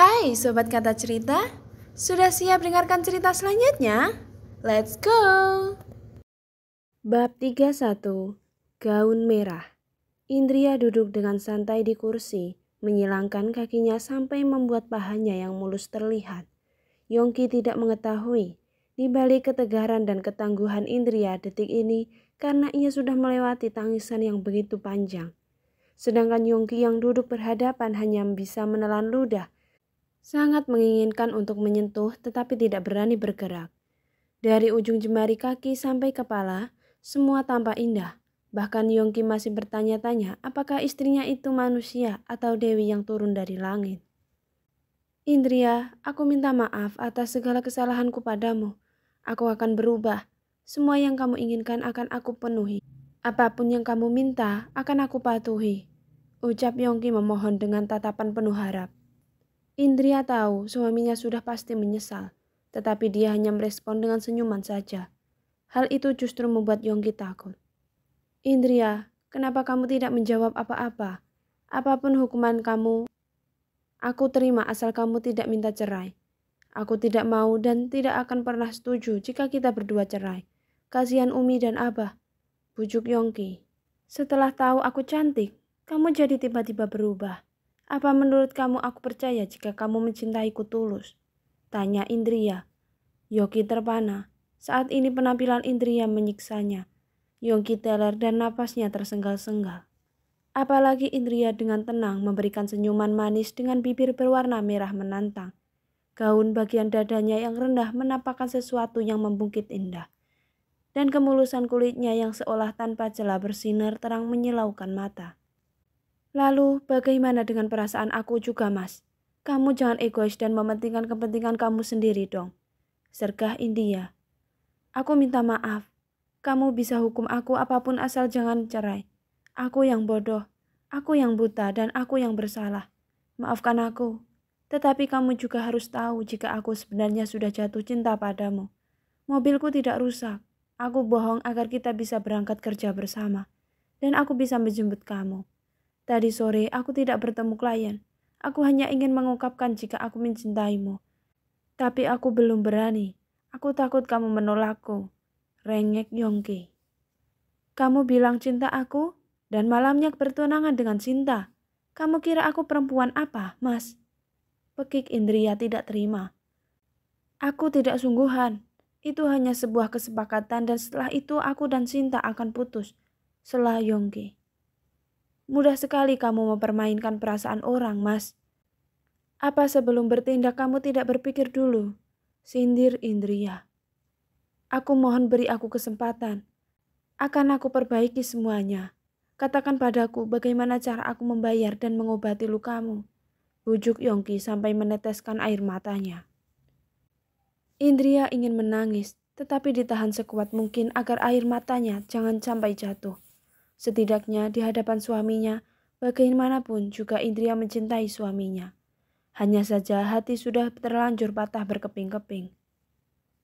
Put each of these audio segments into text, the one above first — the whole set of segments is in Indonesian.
Hai Sobat Kata Cerita, sudah siap dengarkan cerita selanjutnya? Let's go! Bab 31 Gaun Merah Indria duduk dengan santai di kursi, menyilangkan kakinya sampai membuat pahanya yang mulus terlihat. Yongki tidak mengetahui di balik ketegaran dan ketangguhan Indria detik ini karena ia sudah melewati tangisan yang begitu panjang. Sedangkan Yongki yang duduk berhadapan hanya bisa menelan ludah Sangat menginginkan untuk menyentuh tetapi tidak berani bergerak. Dari ujung jemari kaki sampai kepala, semua tampak indah. Bahkan Yongki masih bertanya-tanya apakah istrinya itu manusia atau dewi yang turun dari langit. Indria, aku minta maaf atas segala kesalahanku padamu. Aku akan berubah. Semua yang kamu inginkan akan aku penuhi. Apapun yang kamu minta akan aku patuhi. Ucap Yongki memohon dengan tatapan penuh harap. Indria tahu suaminya sudah pasti menyesal, tetapi dia hanya merespon dengan senyuman saja. Hal itu justru membuat Yongki takut. Indria, kenapa kamu tidak menjawab apa-apa? Apapun hukuman kamu, aku terima asal kamu tidak minta cerai. Aku tidak mau dan tidak akan pernah setuju jika kita berdua cerai. Kasihan Umi dan Abah. Bujuk Yongki. Setelah tahu aku cantik, kamu jadi tiba-tiba berubah. Apa menurut kamu aku percaya jika kamu mencintaiku tulus? Tanya Indria. Yogi terpana. Saat ini penampilan Indria menyiksanya. Yongki teler dan napasnya tersenggal-senggal. Apalagi Indria dengan tenang memberikan senyuman manis dengan bibir berwarna merah menantang. Gaun bagian dadanya yang rendah menampakkan sesuatu yang membungkit indah. Dan kemulusan kulitnya yang seolah tanpa celah bersinar terang menyilaukan mata. Lalu, bagaimana dengan perasaan aku juga, Mas? Kamu jangan egois dan mementingkan kepentingan kamu sendiri dong. Sergah India. Aku minta maaf. Kamu bisa hukum aku apapun asal jangan cerai. Aku yang bodoh, aku yang buta, dan aku yang bersalah. Maafkan aku. Tetapi kamu juga harus tahu jika aku sebenarnya sudah jatuh cinta padamu. Mobilku tidak rusak. Aku bohong agar kita bisa berangkat kerja bersama. Dan aku bisa menjemput kamu. Tadi sore aku tidak bertemu klien. Aku hanya ingin mengungkapkan jika aku mencintaimu. Tapi aku belum berani. Aku takut kamu menolakku. Rengek Yongki. Kamu bilang cinta aku dan malamnya bertunangan dengan Sinta. Kamu kira aku perempuan apa, Mas? Pekik Indria tidak terima. Aku tidak sungguhan. Itu hanya sebuah kesepakatan dan setelah itu aku dan Sinta akan putus. Selah Yongki. Mudah sekali kamu mempermainkan perasaan orang, Mas. Apa sebelum bertindak kamu tidak berpikir dulu? Sindir Indria. Aku mohon beri aku kesempatan. Akan aku perbaiki semuanya. Katakan padaku bagaimana cara aku membayar dan mengobati lukamu. Bujuk Yongki sampai meneteskan air matanya. Indria ingin menangis, tetapi ditahan sekuat mungkin agar air matanya jangan sampai jatuh. Setidaknya di hadapan suaminya, bagaimanapun juga Indria mencintai suaminya. Hanya saja hati sudah terlanjur patah berkeping-keping.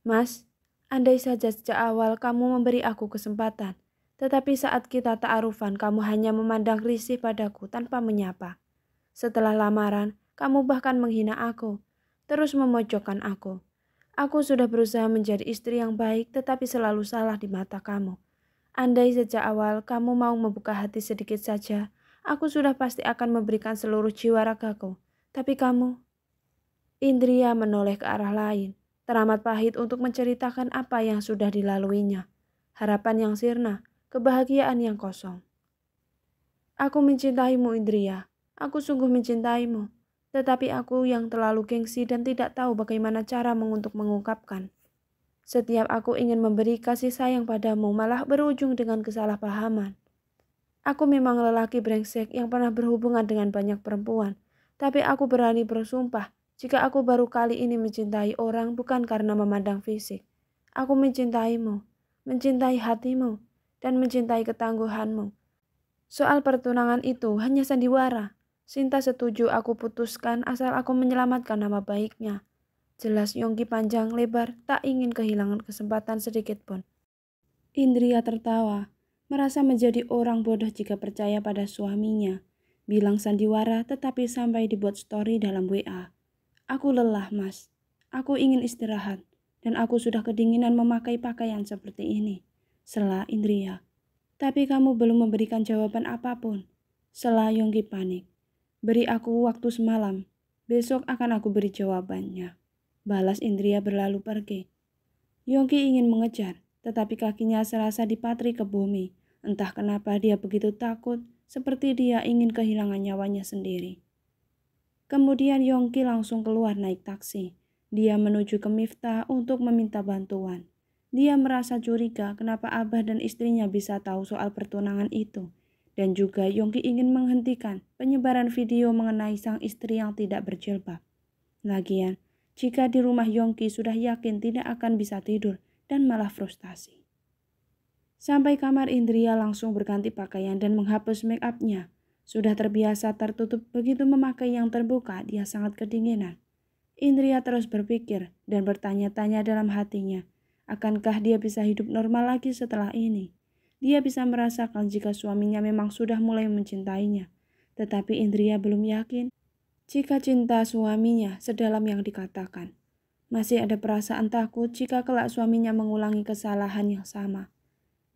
Mas, andai saja sejak awal kamu memberi aku kesempatan, tetapi saat kita ta'arufan kamu hanya memandang risih padaku tanpa menyapa. Setelah lamaran, kamu bahkan menghina aku, terus memojokkan aku. Aku sudah berusaha menjadi istri yang baik, tetapi selalu salah di mata kamu. Andai sejak awal kamu mau membuka hati sedikit saja, aku sudah pasti akan memberikan seluruh jiwa ragaku. Tapi kamu... Indria menoleh ke arah lain, teramat pahit untuk menceritakan apa yang sudah dilaluinya. Harapan yang sirna, kebahagiaan yang kosong. Aku mencintaimu Indria, aku sungguh mencintaimu. Tetapi aku yang terlalu gengsi dan tidak tahu bagaimana cara untuk mengungkapkan. Setiap aku ingin memberi kasih sayang padamu malah berujung dengan kesalahpahaman. Aku memang lelaki brengsek yang pernah berhubungan dengan banyak perempuan, tapi aku berani bersumpah jika aku baru kali ini mencintai orang bukan karena memandang fisik. Aku mencintaimu, mencintai hatimu, dan mencintai ketangguhanmu. Soal pertunangan itu hanya sandiwara. Sinta setuju aku putuskan asal aku menyelamatkan nama baiknya. Jelas Yongki panjang lebar tak ingin kehilangan kesempatan sedikit pun. Indria tertawa, merasa menjadi orang bodoh jika percaya pada suaminya. Bilang sandiwara tetapi sampai dibuat story dalam WA. Aku lelah mas, aku ingin istirahat, dan aku sudah kedinginan memakai pakaian seperti ini. Selah Indria. Tapi kamu belum memberikan jawaban apapun. Selah Yongki panik. Beri aku waktu semalam, besok akan aku beri jawabannya. Balas Indria berlalu pergi. Yongki ingin mengejar, tetapi kakinya serasa dipatri ke bumi. Entah kenapa dia begitu takut, seperti dia ingin kehilangan nyawanya sendiri. Kemudian Yongki langsung keluar naik taksi. Dia menuju ke Miftah untuk meminta bantuan. Dia merasa curiga kenapa Abah dan istrinya bisa tahu soal pertunangan itu. Dan juga Yongki ingin menghentikan penyebaran video mengenai sang istri yang tidak berjilbab. Lagian, jika di rumah Yongki sudah yakin tidak akan bisa tidur dan malah frustasi. Sampai kamar Indria langsung berganti pakaian dan menghapus make upnya. Sudah terbiasa tertutup begitu memakai yang terbuka, dia sangat kedinginan. Indria terus berpikir dan bertanya-tanya dalam hatinya, akankah dia bisa hidup normal lagi setelah ini? Dia bisa merasakan jika suaminya memang sudah mulai mencintainya. Tetapi Indria belum yakin jika cinta suaminya sedalam yang dikatakan, masih ada perasaan takut jika kelak suaminya mengulangi kesalahan yang sama.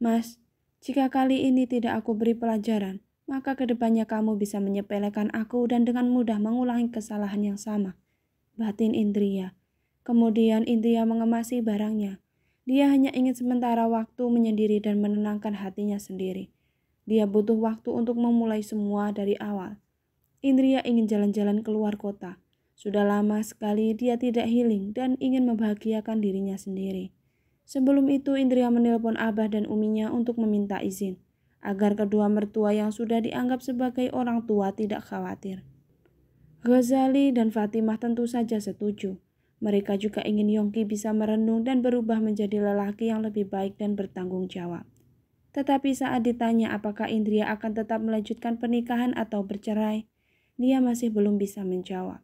Mas, jika kali ini tidak aku beri pelajaran, maka kedepannya kamu bisa menyepelekan aku dan dengan mudah mengulangi kesalahan yang sama. Batin Indria. Kemudian Indria mengemasi barangnya. Dia hanya ingin sementara waktu menyendiri dan menenangkan hatinya sendiri. Dia butuh waktu untuk memulai semua dari awal. Indria ingin jalan-jalan keluar kota. Sudah lama sekali dia tidak healing dan ingin membahagiakan dirinya sendiri. Sebelum itu Indria menelpon Abah dan Uminya untuk meminta izin, agar kedua mertua yang sudah dianggap sebagai orang tua tidak khawatir. Ghazali dan Fatimah tentu saja setuju. Mereka juga ingin Yongki bisa merenung dan berubah menjadi lelaki yang lebih baik dan bertanggung jawab. Tetapi saat ditanya apakah Indria akan tetap melanjutkan pernikahan atau bercerai, dia masih belum bisa menjawab.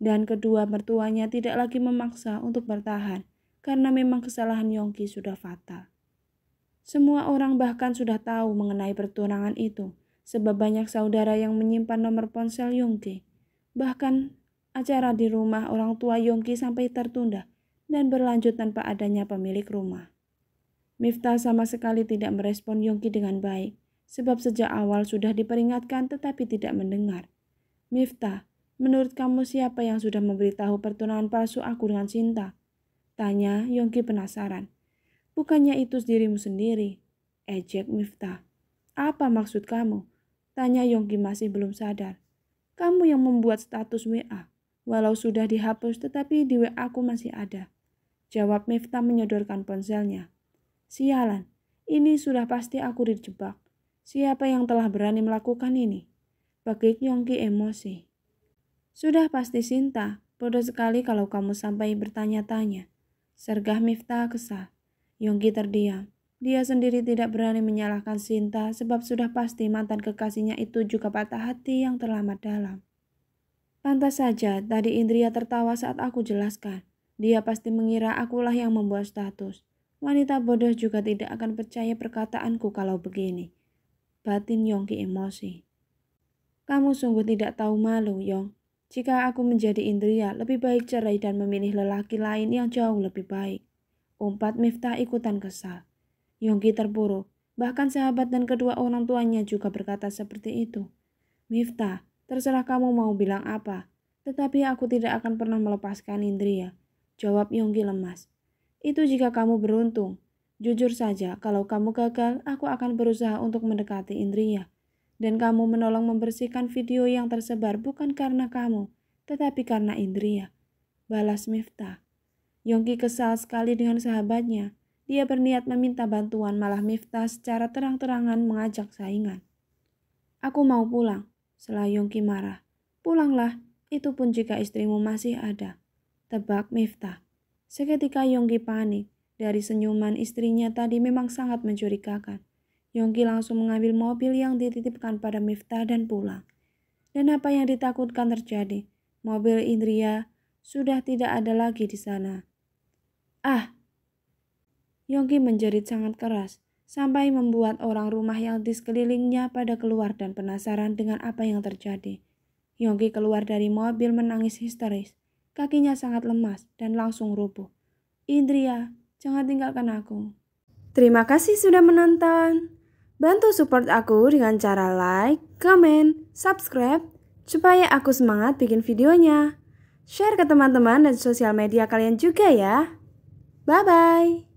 Dan kedua mertuanya tidak lagi memaksa untuk bertahan karena memang kesalahan Yongki sudah fatal. Semua orang bahkan sudah tahu mengenai pertunangan itu, sebab banyak saudara yang menyimpan nomor ponsel Yongki. Bahkan acara di rumah orang tua Yongki sampai tertunda dan berlanjut tanpa adanya pemilik rumah. Miftah sama sekali tidak merespon Yongki dengan baik, sebab sejak awal sudah diperingatkan tetapi tidak mendengar. Miftah, menurut kamu siapa yang sudah memberitahu pertunangan palsu aku dengan Sinta? Tanya Yongki penasaran. Bukannya itu dirimu sendiri? Ejek Miftah. Apa maksud kamu? Tanya Yongki masih belum sadar. Kamu yang membuat status WA. Walau sudah dihapus tetapi di WA aku masih ada. Jawab Miftah menyodorkan ponselnya. Sialan, ini sudah pasti aku dijebak. Siapa yang telah berani melakukan ini? Yongki emosi. Sudah pasti Sinta, bodoh sekali kalau kamu sampai bertanya-tanya. Sergah Miftah kesal. Yongki terdiam. Dia sendiri tidak berani menyalahkan Sinta sebab sudah pasti mantan kekasihnya itu juga patah hati yang terlambat dalam. Pantas saja tadi Indria tertawa saat aku jelaskan. Dia pasti mengira akulah yang membuat status. Wanita bodoh juga tidak akan percaya perkataanku kalau begini. Batin Yongki emosi. Kamu sungguh tidak tahu malu, Yong. Jika aku menjadi Indria, lebih baik cerai dan memilih lelaki lain yang jauh lebih baik. Umpat Miftah ikutan kesal. Yongki terpuruk. Bahkan sahabat dan kedua orang tuanya juga berkata seperti itu. Miftah, terserah kamu mau bilang apa. Tetapi aku tidak akan pernah melepaskan Indria. Jawab Yongki lemas. Itu jika kamu beruntung. Jujur saja, kalau kamu gagal, aku akan berusaha untuk mendekati Indria. Dan kamu menolong membersihkan video yang tersebar bukan karena kamu, tetapi karena Indria. Balas Miftah. Yongki kesal sekali dengan sahabatnya. Dia berniat meminta bantuan malah Miftah secara terang-terangan mengajak saingan. Aku mau pulang, selah Yongki marah. Pulanglah, itu pun jika istrimu masih ada. Tebak Miftah. Seketika Yongki panik, dari senyuman istrinya tadi memang sangat mencurigakan. Yongki langsung mengambil mobil yang dititipkan pada Miftah dan pulang. Dan apa yang ditakutkan terjadi, mobil Indria sudah tidak ada lagi di sana. Ah! Yongki menjerit sangat keras, sampai membuat orang rumah yang di sekelilingnya pada keluar dan penasaran dengan apa yang terjadi. Yongki keluar dari mobil menangis histeris. Kakinya sangat lemas dan langsung rubuh. Indria, jangan tinggalkan aku. Terima kasih sudah menonton. Bantu support aku dengan cara like, comment, subscribe, supaya aku semangat bikin videonya. Share ke teman-teman dan sosial media kalian juga ya. Bye-bye.